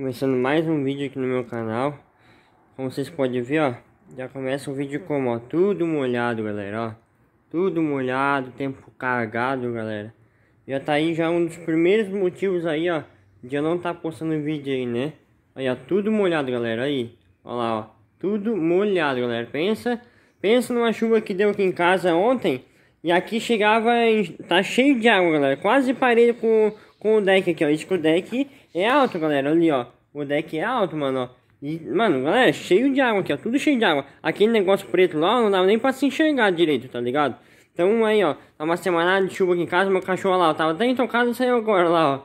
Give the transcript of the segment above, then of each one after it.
começando mais um vídeo aqui no meu canal Como vocês podem ver, ó Já começa o vídeo como, ó Tudo molhado, galera, ó Tudo molhado, tempo cargado galera Já tá aí já um dos primeiros motivos aí, ó De eu não tá postando vídeo aí, né Aí, ó, tudo molhado, galera, aí Ó lá, ó Tudo molhado, galera Pensa, pensa numa chuva que deu aqui em casa ontem E aqui chegava, em, tá cheio de água, galera Quase parei com com o deck aqui, ó. Esse deck é alto, galera. Ali, ó. O deck é alto, mano, ó. E, mano, galera, cheio de água aqui, ó. Tudo cheio de água. Aquele negócio preto lá, não dava nem pra se enxergar direito, tá ligado? Então aí, ó. Tá uma semana de chuva aqui em casa. Meu cachorro lá, ó, tava até intocado e saiu agora lá,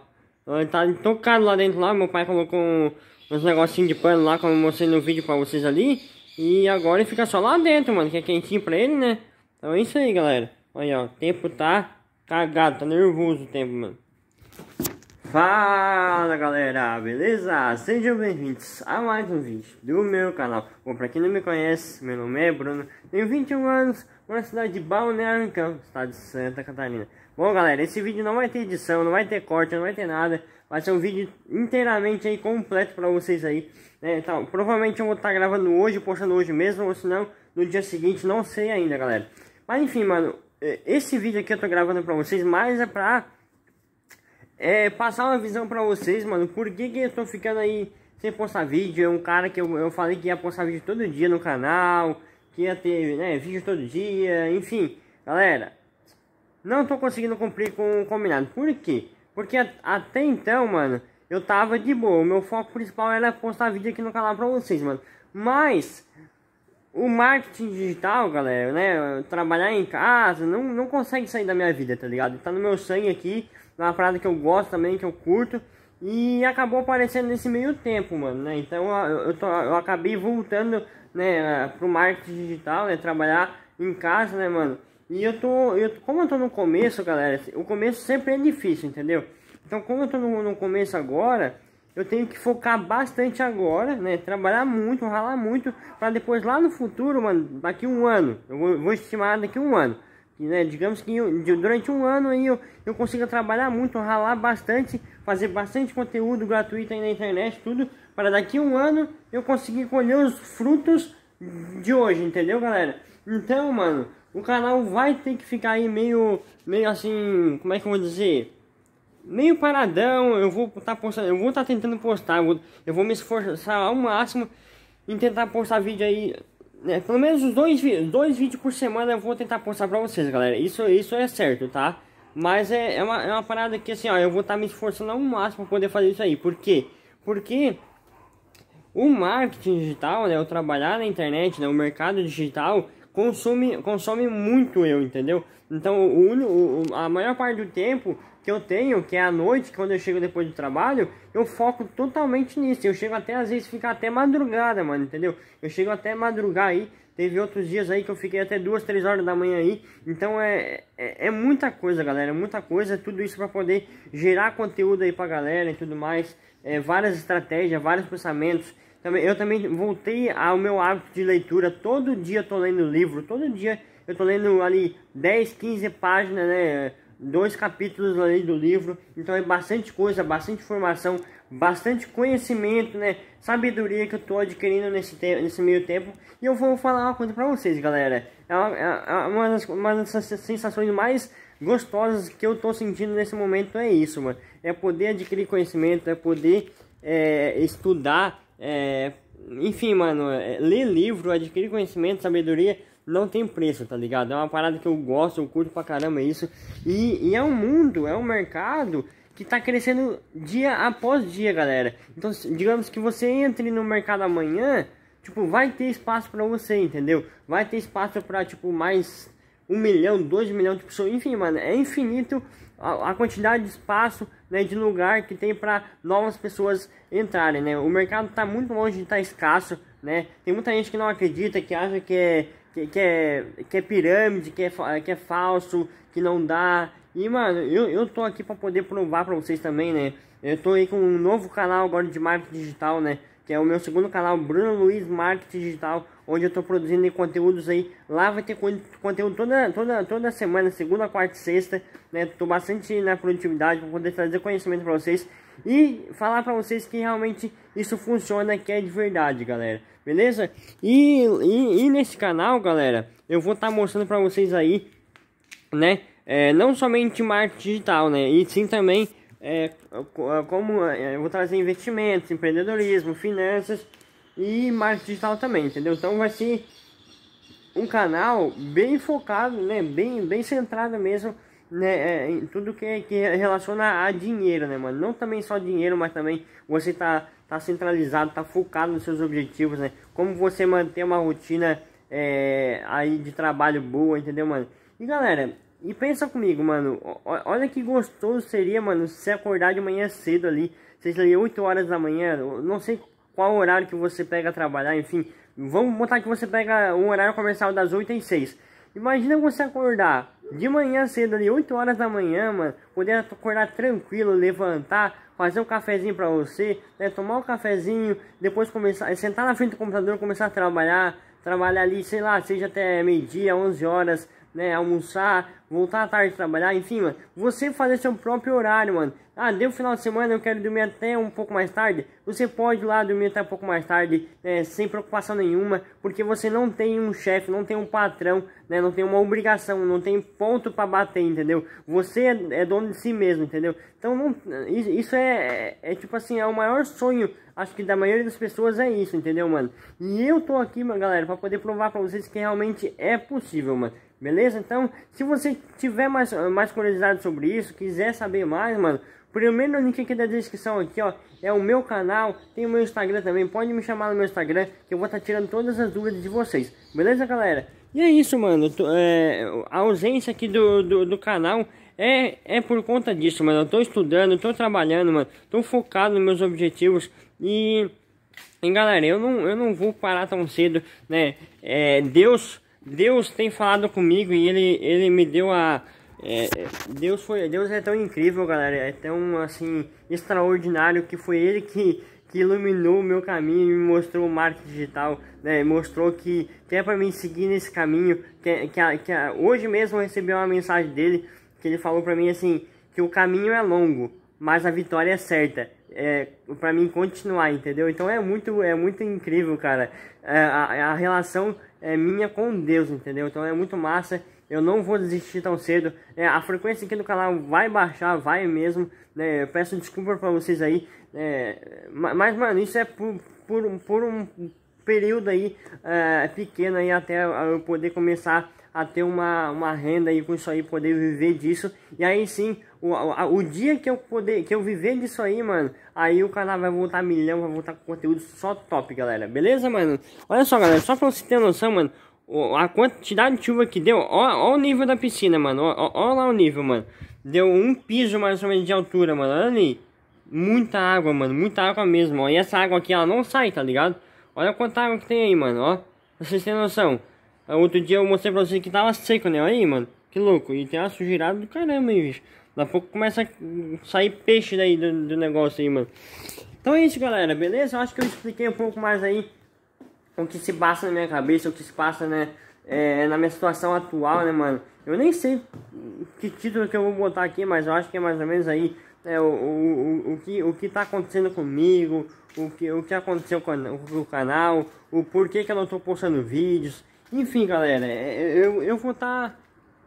ó. Ele tá intocado lá dentro lá. Meu pai colocou um, uns negocinhos de pano lá, como eu mostrei no vídeo pra vocês ali. E agora ele fica só lá dentro, mano. Que é quentinho pra ele, né? Então é isso aí, galera. Olha, ó. O tempo tá cagado, tá nervoso o tempo, mano. Fala galera, beleza? Sejam bem-vindos a mais um vídeo do meu canal Bom, pra quem não me conhece, meu nome é Bruno Tenho 21 anos, moro na cidade de Balneário no estado de Santa Catarina Bom galera, esse vídeo não vai ter edição, não vai ter corte, não vai ter nada Vai ser um vídeo inteiramente aí, completo pra vocês aí né? então, Provavelmente eu vou estar tá gravando hoje, postando hoje mesmo Ou se não, no dia seguinte, não sei ainda galera Mas enfim, mano, é, esse vídeo aqui eu tô gravando pra vocês mais é pra é, passar uma visão pra vocês, mano. Por que, que eu tô ficando aí sem postar vídeo? É um cara que eu, eu falei que ia postar vídeo todo dia no canal, que ia ter né, vídeo todo dia, enfim, galera. Não tô conseguindo cumprir com o combinado. Por quê? Porque a, até então, mano, eu tava de boa. O meu foco principal era postar vídeo aqui no canal pra vocês, mano. Mas o marketing digital, galera, né? Trabalhar em casa, não, não consegue sair da minha vida, tá ligado? Tá no meu sangue aqui, é uma parada que eu gosto também, que eu curto. E acabou aparecendo nesse meio tempo, mano, né? Então eu, eu, tô, eu acabei voltando, né, pro marketing digital, né? Trabalhar em casa, né, mano? E eu tô, eu, como eu tô no começo, galera, o começo sempre é difícil, entendeu? Então, como eu tô no, no começo agora, eu tenho que focar bastante agora, né? Trabalhar muito, ralar muito, para depois lá no futuro, mano, daqui um ano, eu vou, estimar daqui um ano. Né, digamos que eu, durante um ano aí eu, eu consiga trabalhar muito, ralar bastante, fazer bastante conteúdo gratuito aí na internet, tudo, para daqui um ano eu conseguir colher os frutos de hoje, entendeu, galera? Então, mano, o canal vai ter que ficar aí meio, meio assim, como é que eu vou dizer? meio paradão, eu vou estar tá postando, eu vou estar tá tentando postar, eu vou, eu vou me esforçar ao máximo em tentar postar vídeo aí, né, pelo menos os dois, dois vídeos por semana eu vou tentar postar pra vocês, galera, isso, isso é certo, tá? Mas é, é, uma, é uma parada que assim, ó, eu vou estar tá me esforçando ao máximo pra poder fazer isso aí, por quê? Porque o marketing digital, né, o trabalhar na internet, né, o mercado digital, consome consome muito eu, entendeu? Então, o, o, a maior parte do tempo que eu tenho, que é a noite, quando eu chego depois do trabalho, eu foco totalmente nisso. Eu chego até, às vezes, ficar até madrugada, mano, entendeu? Eu chego até madrugar aí. Teve outros dias aí que eu fiquei até duas, três horas da manhã aí. Então é, é, é muita coisa, galera. É muita coisa. É tudo isso para poder gerar conteúdo aí pra galera e tudo mais. É, várias estratégias, vários pensamentos. Também, eu também voltei ao meu hábito de leitura. Todo dia eu lendo livro, todo dia eu estou lendo ali 10, 15 páginas, né? Dois capítulos ali do livro. Então é bastante coisa, bastante informação, bastante conhecimento, né? Sabedoria que eu estou adquirindo nesse, te nesse meio tempo. E eu vou falar uma coisa para vocês, galera. É uma, é, é uma, das, uma das sensações mais gostosas que eu estou sentindo nesse momento é isso, mano. É poder adquirir conhecimento, é poder é, estudar é, enfim, mano, é, ler livro, adquirir conhecimento, sabedoria, não tem preço, tá ligado? É uma parada que eu gosto, eu curto pra caramba isso. E, e é um mundo, é um mercado que tá crescendo dia após dia, galera. Então, digamos que você entre no mercado amanhã, tipo, vai ter espaço para você, entendeu? Vai ter espaço para tipo mais um milhão, dois milhões de pessoas, enfim, mano, é infinito a, quantidade de espaço, né, de lugar que tem para novas pessoas entrarem, né? O mercado está muito longe de estar tá escasso, né? Tem muita gente que não acredita, que acha que é que, que, é, que é pirâmide, que é, que é falso, que não dá. E, mano, eu, eu tô aqui para poder provar para vocês também, né? Eu tô aí com um novo canal agora de marketing digital, né? Que é o meu segundo canal, Bruno Luiz Marketing Digital onde eu estou produzindo conteúdos aí. Lá vai ter conteúdo toda, toda, toda semana, segunda, quarta e sexta. Né? Tô bastante na produtividade para poder trazer conhecimento para vocês e falar para vocês que realmente isso funciona, que é de verdade, galera. Beleza? E, e, e nesse canal, galera, eu vou estar tá mostrando para vocês aí, né? É, não somente marketing digital, né? E sim também é, como é, eu vou trazer investimentos, empreendedorismo, finanças e imagem digital também, entendeu? Então vai ser um canal bem focado, né? Bem, bem centrado mesmo, né? É, em tudo que, que relaciona a dinheiro, né, mano? Não também só dinheiro, mas também você tá, tá centralizado, tá focado nos seus objetivos, né? Como você manter uma rotina é, aí de trabalho boa, entendeu, mano? E galera, e pensa comigo, mano. Olha que gostoso seria, mano, se acordar de manhã cedo ali. Seja ali 8 horas da manhã. Não sei qual horário que você pega trabalhar, enfim. Vamos botar que você pega um horário comercial das 8 às 6. Imagina você acordar de manhã cedo ali, 8 horas da manhã, mano, poder acordar tranquilo, levantar, fazer um cafezinho pra você, né, tomar um cafezinho, depois começar, sentar na frente do computador, começar a trabalhar, trabalhar ali, sei lá, seja até meio-dia, 11 horas, né, almoçar, voltar à tarde trabalhar, enfim, mano, você fazer seu próprio horário, mano. Ah, deu final de semana, eu quero dormir até um pouco mais tarde. Você pode ir lá dormir até um pouco mais tarde, né, sem preocupação nenhuma, porque você não tem um chefe, não tem um patrão, né, não tem uma obrigação, não tem ponto para bater, entendeu? Você é, é, dono de si mesmo, entendeu? Então, não, isso é, é, é tipo assim, é o maior sonho acho que da maioria das pessoas é isso, entendeu, mano? E eu tô aqui, mano, galera, pra poder provar pra vocês que realmente é possível, mano. Beleza? Então, se você tiver mais, mais curiosidade sobre isso, quiser saber mais, mano, primeiro link aqui da descrição aqui, ó, é o meu canal, tem o meu Instagram também, pode me chamar no meu Instagram, que eu vou estar tá tirando todas as dúvidas de vocês. Beleza, galera? E é isso, mano, tô, é, a ausência aqui do, do, do canal é, é por conta disso, mano, eu tô estudando, tô trabalhando, mano, tô focado nos meus objetivos e... E galera, eu não, eu não vou parar tão cedo, né? É, Deus Deus tem falado comigo e ele, ele me deu a. É, Deus, foi, Deus é tão incrível, galera. É tão assim extraordinário que foi ele que, que iluminou o meu caminho e me mostrou o marketing digital. Né? Mostrou que, quer é para mim seguir nesse caminho. Que, que, que hoje mesmo eu recebi uma mensagem dele que ele falou para mim assim que o caminho é longo, mas a vitória é certa. É, para mim continuar, entendeu? Então é muito, é muito incrível, cara. É, a, a relação é, minha com Deus, entendeu? Então é muito massa. Eu não vou desistir tão cedo. É, a frequência aqui do canal vai baixar, vai mesmo. Né? Eu peço desculpa para vocês aí. É, mas, mano, isso é por, por, por um período aí é, pequeno aí até eu poder começar a ter uma, uma renda aí com isso aí, poder viver disso. E aí sim, o, o, o dia que eu poder, que eu viver disso aí, mano, aí o canal vai voltar milhão, vai voltar com conteúdo só top, galera. Beleza, mano? Olha só, galera, só pra você ter noção, mano, a quantidade de chuva que deu, ó, ó o nível da piscina, mano, ó, ó, lá o nível, mano. Deu um piso mais ou menos de altura, mano, olha ali. Muita água, mano, muita água mesmo, ó. E essa água aqui, ela não sai, tá ligado? Olha quanta água que tem aí, mano, ó. Pra vocês terem noção. Outro dia eu mostrei pra vocês que tava seco, né? aí, mano. Que louco. E tem uma sujeirada do caramba aí, bicho. Daqui pouco começa a sair peixe daí do, do negócio aí, mano. Então é isso, galera. Beleza? Eu acho que eu expliquei um pouco mais aí o que se passa na minha cabeça, o que se passa, né? É, na minha situação atual, né, mano? Eu nem sei que título que eu vou botar aqui, mas eu acho que é mais ou menos aí né, o, o, o, o, que, o que tá acontecendo comigo, o que, o que aconteceu com o, com o canal, o porquê que eu não tô postando vídeos, enfim, galera, é, é, eu, eu vou estar. Tá,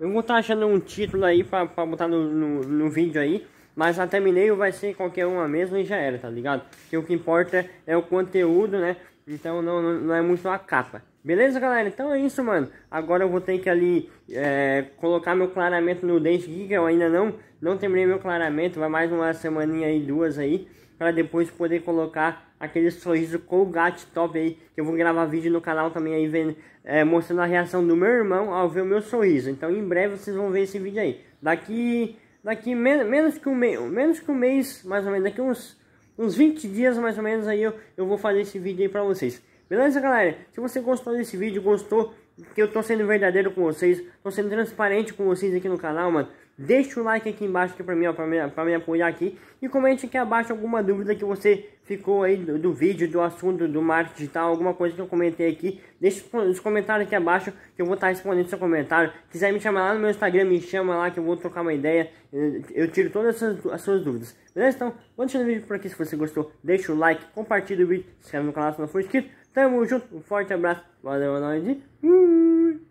eu vou estar tá achando um título aí pra, pra botar no, no, no vídeo aí. Mas até thumbnail vai ser qualquer uma mesmo e já era, tá ligado? Porque o que importa é o conteúdo, né? Então não, não, não é muito a capa. Beleza, galera? Então é isso, mano. Agora eu vou ter que ali é, colocar meu claramento no dance GB. Eu ainda não, não terminei meu claramento. Vai mais uma semaninha aí, duas aí. Pra depois poder colocar aquele sorriso Colgate top aí, que eu vou gravar vídeo no canal também aí, vendo, é, mostrando a reação do meu irmão ao ver o meu sorriso. Então em breve vocês vão ver esse vídeo aí. Daqui, daqui men menos, que um me menos que um mês, mais ou menos, daqui uns, uns 20 dias mais ou menos aí eu, eu vou fazer esse vídeo aí pra vocês. Beleza, galera? Se você gostou desse vídeo, gostou que eu tô sendo verdadeiro com vocês, tô sendo transparente com vocês aqui no canal, mano. Deixe o like aqui embaixo aqui pra mim, ó, pra, me, pra me apoiar aqui. E comente aqui abaixo alguma dúvida que você ficou aí do, do vídeo, do assunto, do marketing digital, alguma coisa que eu comentei aqui. Deixe os comentários aqui abaixo que eu vou estar respondendo seu comentário. Quiser me chamar lá no meu Instagram, me chama lá que eu vou trocar uma ideia. Eu, eu tiro todas as, as, suas dúvidas. Beleza? Então, vou deixando o vídeo por aqui se você gostou. Deixa o like, compartilha o vídeo, se inscreve no canal se não for inscrito. Tamo junto, um forte abraço, valeu, é nóis e...